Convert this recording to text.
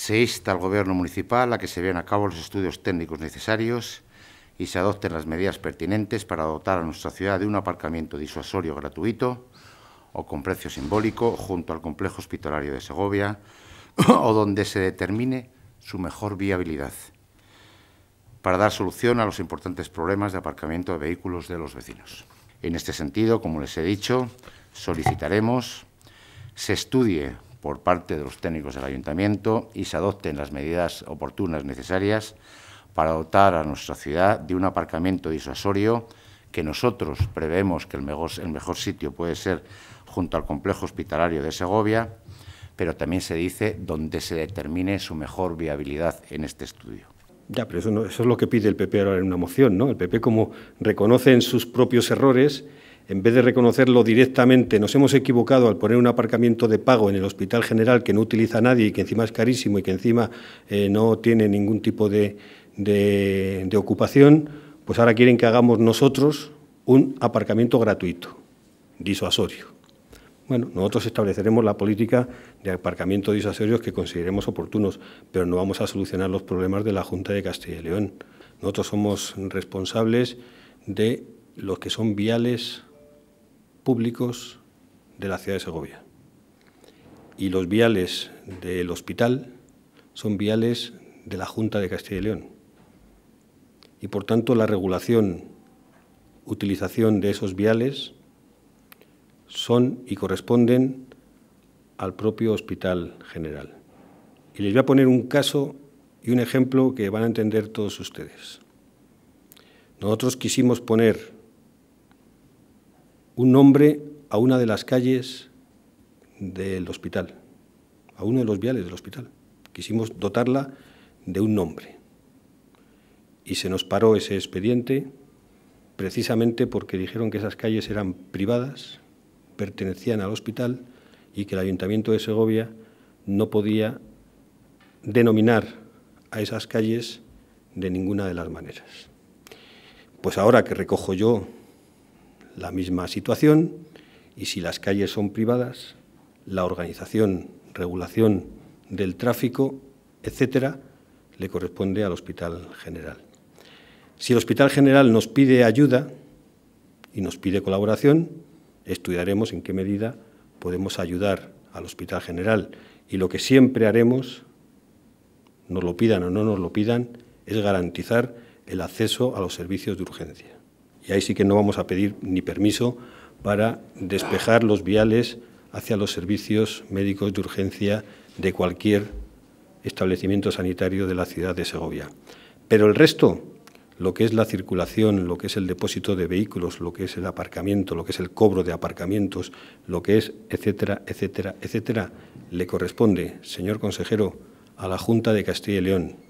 Se insta al Gobierno municipal a que se vean a cabo los estudios técnicos necesarios y se adopten las medidas pertinentes para dotar a nuestra ciudad de un aparcamiento disuasorio gratuito o con precio simbólico junto al complejo hospitalario de Segovia o donde se determine su mejor viabilidad para dar solución a los importantes problemas de aparcamiento de vehículos de los vecinos. En este sentido, como les he dicho, solicitaremos se estudie por parte de los técnicos del ayuntamiento y se adopten las medidas oportunas necesarias para dotar a nuestra ciudad de un aparcamiento disuasorio que nosotros prevemos que el mejor, sitio puede ser junto al complejo hospitalario de Segovia, pero también se dice donde se determine su mejor viabilidad en este estudio. Ya, pero eso, eso es lo que pide el PP ahora en una moción, ¿no? El PP, como reconoce en sus propios errores, en vez de reconocerlo directamente, nos hemos equivocado al poner un aparcamiento de pago en el Hospital General que no utiliza nadie y que encima es carísimo y que encima eh, no tiene ningún tipo de, ocupación, pues ahora quieren que hagamos nosotros un aparcamiento gratuito, disuasorio. Bueno, nosotros estableceremos la política de aparcamiento disuasorio que consideremos oportunos, pero no vamos a solucionar los problemas de la Junta de Castilla y León. Nosotros somos responsables de los que son viales públicos de la ciudad de Segovia. Y los viales del hospital son viales de la Junta de Castilla y León. Y por tanto la regulación, utilización de esos viales son y corresponden al propio Hospital General. Y les voy a poner un caso y un ejemplo que van a entender todos ustedes. Nosotros quisimos poner un nombre a una de las calles del hospital, a uno de los viales del hospital. Quisimos dotarla de un nombre. Y se nos paró ese expediente precisamente porque dijeron que esas calles eran privadas, pertenecían al hospital y que el ayuntamiento de Segovia no podía denominar a esas calles de ninguna de las maneras. Pues ahora que recojo yo la misma situación y si las calles son privadas, la organización, regulación del tráfico, etcétera, le corresponde al Hospital General. Si el Hospital General nos pide ayuda y nos pide colaboración, estudiaremos en qué medida podemos ayudar al Hospital General y lo que siempre haremos, nos lo pidan o no nos lo pidan, es garantizar el acceso a los servicios de urgencia. Y ahí sí que no vamos a pedir ni permiso para despejar los viales hacia los servicios médicos de urgencia de cualquier establecimiento sanitario de la ciudad de Segovia. Pero el resto, lo que es la circulación, lo que es el depósito de vehículos, lo que es el aparcamiento, lo que es el cobro de aparcamientos, lo que es, etcétera, etcétera, etcétera, le corresponde, señor consejero, a la Junta de Castilla y León,